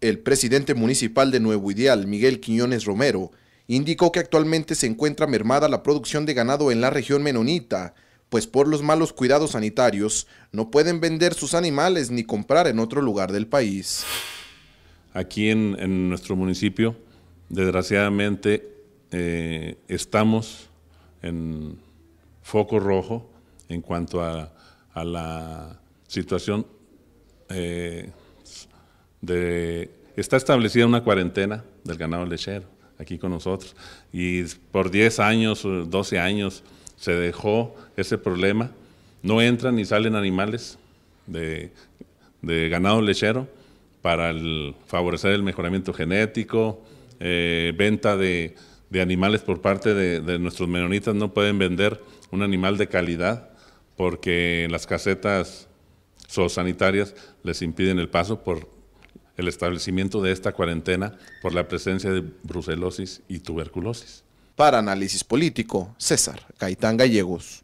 El presidente municipal de Nuevo Ideal, Miguel Quiñones Romero, indicó que actualmente se encuentra mermada la producción de ganado en la región menonita, pues por los malos cuidados sanitarios no pueden vender sus animales ni comprar en otro lugar del país. Aquí en, nuestro municipio, desgraciadamente, eh, estamos en foco rojo en cuanto a, la situación eh, de, está establecida una cuarentena del ganado lechero aquí con nosotros y por 10 años, 12 años se dejó ese problema, no entran ni salen animales de, ganado lechero para favorecer el mejoramiento genético, eh, venta de, animales por parte de, de nuestros menonitas, no pueden vender un animal de calidad porque las casetas zoosanitarias les impiden el paso por el establecimiento de esta cuarentena por la presencia de brucelosis y tuberculosis. Para análisis político, César Gaitán Gallegos.